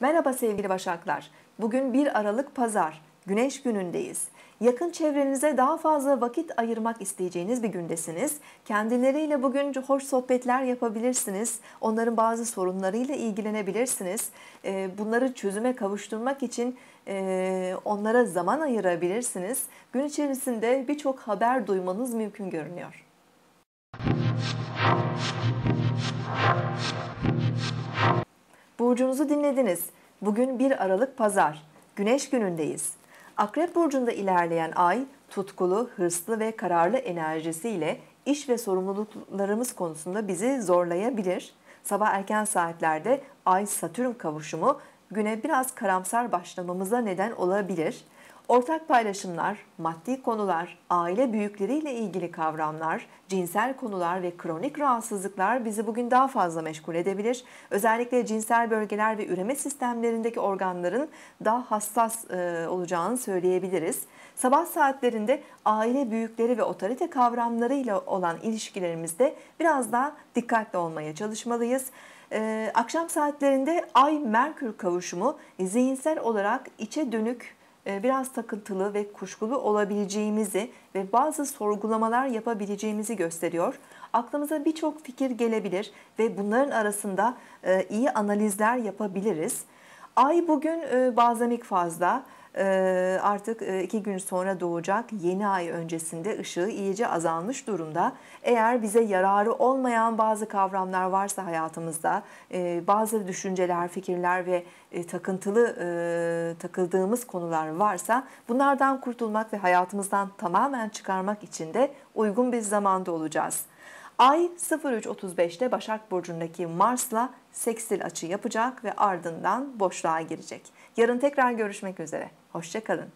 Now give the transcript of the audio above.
Merhaba sevgili Başaklar. Bugün 1 Aralık Pazar, Güneş günündeyiz. Yakın çevrenize daha fazla vakit ayırmak isteyeceğiniz bir gündesiniz. Kendileriyle bugün hoş sohbetler yapabilirsiniz. Onların bazı sorunlarıyla ilgilenebilirsiniz. Ee, bunları çözüme kavuşturmak için e, onlara zaman ayırabilirsiniz. Gün içerisinde birçok haber duymanız mümkün görünüyor. Burcunuzu dinlediniz. Bugün 1 Aralık Pazar. Güneş günündeyiz. Akrep Burcu'nda ilerleyen ay tutkulu, hırslı ve kararlı enerjisiyle iş ve sorumluluklarımız konusunda bizi zorlayabilir. Sabah erken saatlerde Ay-Satürn kavuşumu güne biraz karamsar başlamamıza neden olabilir. Ortak paylaşımlar, maddi konular, aile büyükleriyle ilgili kavramlar, cinsel konular ve kronik rahatsızlıklar bizi bugün daha fazla meşgul edebilir. Özellikle cinsel bölgeler ve üreme sistemlerindeki organların daha hassas e, olacağını söyleyebiliriz. Sabah saatlerinde aile büyükleri ve otorite kavramlarıyla olan ilişkilerimizde biraz daha dikkatli olmaya çalışmalıyız. E, akşam saatlerinde Ay-Merkür kavuşumu zihinsel olarak içe dönük e, biraz takıntılı ve kuşkulu olabileceğimizi ve bazı sorgulamalar yapabileceğimizi gösteriyor. Aklımıza birçok fikir gelebilir ve bunların arasında e, iyi analizler yapabiliriz. Ay bugün e, bazemik fazla, ee, artık e, iki gün sonra doğacak yeni ay öncesinde ışığı iyice azalmış durumda. Eğer bize yararı olmayan bazı kavramlar varsa hayatımızda, e, bazı düşünceler, fikirler ve e, takıntılı takıldığımız konular varsa bunlardan kurtulmak ve hayatımızdan tamamen çıkarmak için de uygun bir zamanda olacağız. Ay 03.35'te Başak Burcu'ndaki Mars'la seksil açı yapacak ve ardından boşluğa girecek. Yarın tekrar görüşmek üzere. Hoşçakalın.